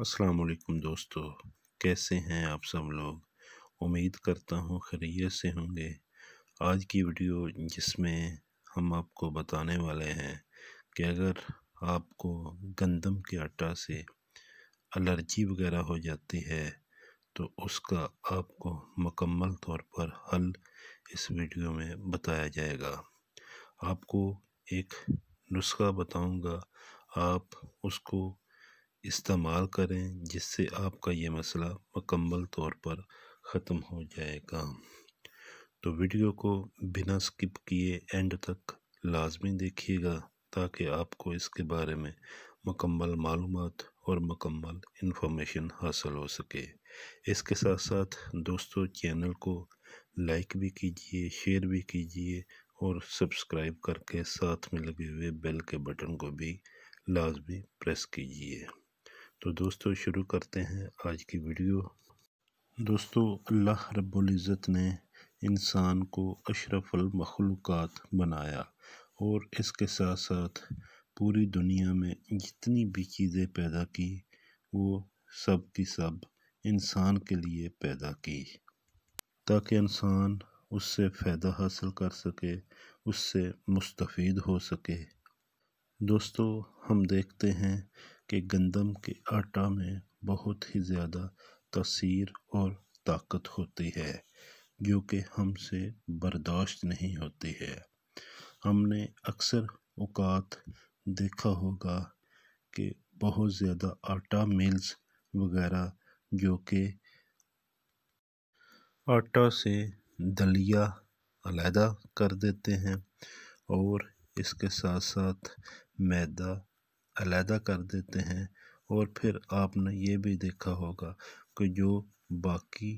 अस्सलाम वालेकुम दोस्तों कैसे हैं आप सब लोग उम्मीद करता हूँ खैरियत से होंगे आज की वीडियो जिसमें हम आपको बताने वाले हैं कि अगर आपको गंदम के आटा से एलर्जी वगैरह हो जाती है तो उसका आपको मुकम्मल तौर पर हल इस वीडियो में बताया जाएगा आपको एक नुस्खा बताऊंगा आप उसको इस्तेमाल करें जिससे आपका ये मसला मकम्मल तौर पर ख़त्म हो जाएगा तो वीडियो को बिना स्किप किए एंड तक लाजमी देखिएगा ताकि आपको इसके बारे में मकम्मल मालूम और मकम्मल इन्फॉर्मेशन हासिल हो सके इसके साथ साथ दोस्तों चैनल को लाइक भी कीजिए शेयर भी कीजिए और सब्सक्राइब करके साथ में लगे हुए बेल के बटन को भी लाजमी प्रेस कीजिए तो दोस्तों शुरू करते हैं आज की वीडियो दोस्तों अल्लाह रब्बुल इज़्ज़त ने इंसान को अशरफुल मखलूक बनाया और इसके साथ साथ पूरी दुनिया में जितनी भी चीज़ें पैदा की वो सब की सब इंसान के लिए पैदा की ताकि इंसान उससे फ़ायदा हासिल कर सके उससे मुस्तफ़ हो सके दोस्तों हम देखते हैं कि गंदम के आटा में बहुत ही ज़्यादा तसीर और ताकत होती है जो कि हमसे बर्दाश्त नहीं होती है हमने अक्सर अवकात देखा होगा कि बहुत ज़्यादा आटा मिल्स वगैरह जो कि आटा से दलिया अलहदा कर देते हैं और इसके साथ साथ मैदा अलहदा कर देते हैं और फिर आपने ये भी देखा होगा कि जो बाकी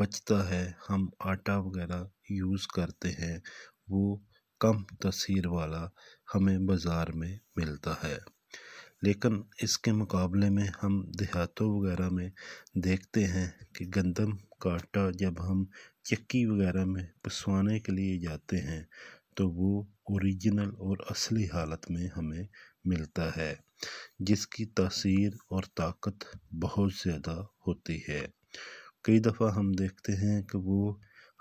बचता है हम आटा वगैरह यूज़ करते हैं वो कम तस्वीर वाला हमें बाज़ार में मिलता है लेकिन इसके मुकाबले में हम देहातों वगैरह में देखते हैं कि गंदम का आटा जब हम चक्की वगैरह में पसवाने के लिए जाते हैं तो वो ओरिजिनल और असली हालत में हमें मिलता है जिसकी तसीर और ताकत बहुत ज़्यादा होती है कई दफ़ा हम देखते हैं कि वो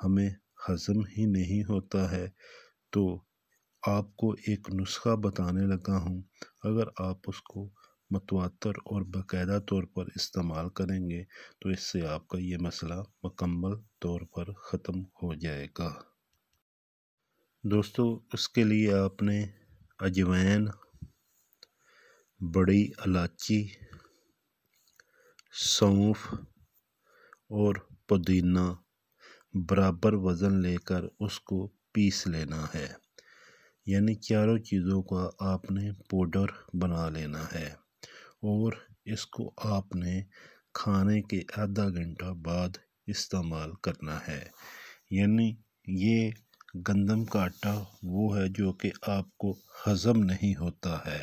हमें हज़म ही नहीं होता है तो आपको एक नुस्खा बताने लगा हूँ अगर आप उसको मतवातर और बाकायदा तौर पर इस्तेमाल करेंगे तो इससे आपका ये मसला मकम्मल तौर पर ख़त्म हो जाएगा दोस्तों उसके लिए आपने अजवैन बड़ी इलायची सौंफ और पुदीना बराबर वज़न लेकर उसको पीस लेना है यानी चारों चीज़ों का आपने पाउडर बना लेना है और इसको आपने खाने के आधा घंटा बाद इस्तेमाल करना है यानी ये गंदम का आटा वो है जो कि आपको हज़म नहीं होता है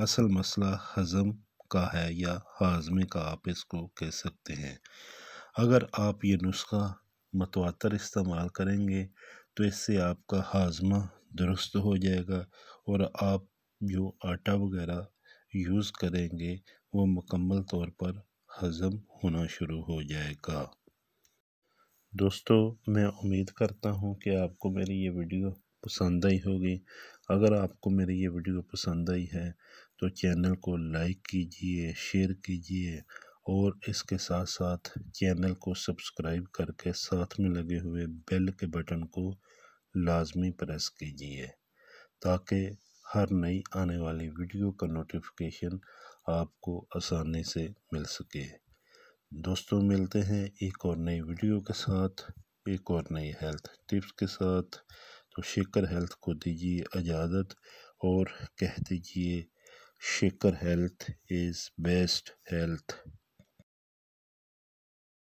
असल मसला हज़म का है या हाजमे का आप इसको कह सकते हैं अगर आप ये नुस्खा मतवातर इस्तेमाल करेंगे तो इससे आपका हाजमा दुरुस्त हो जाएगा और आप जो आटा वगैरह यूज़ करेंगे वो मुकम्मल तौर पर हज़म होना शुरू हो जाएगा दोस्तों मैं उम्मीद करता हूं कि आपको मेरी ये वीडियो पसंद आई होगी अगर आपको मेरी ये वीडियो पसंद आई है तो चैनल को लाइक कीजिए शेयर कीजिए और इसके साथ साथ चैनल को सब्सक्राइब करके साथ में लगे हुए बेल के बटन को लाजमी प्रेस कीजिए ताकि हर नई आने वाली वीडियो का नोटिफिकेशन आपको आसानी से मिल सके दोस्तों मिलते हैं एक और नई वीडियो के साथ एक और नई हेल्थ टिप्स के साथ तो शेकर हेल्थ को दीजिए इजाज़त और कह दीजिए शेकर हेल्थ इज़ बेस्ट हेल्थ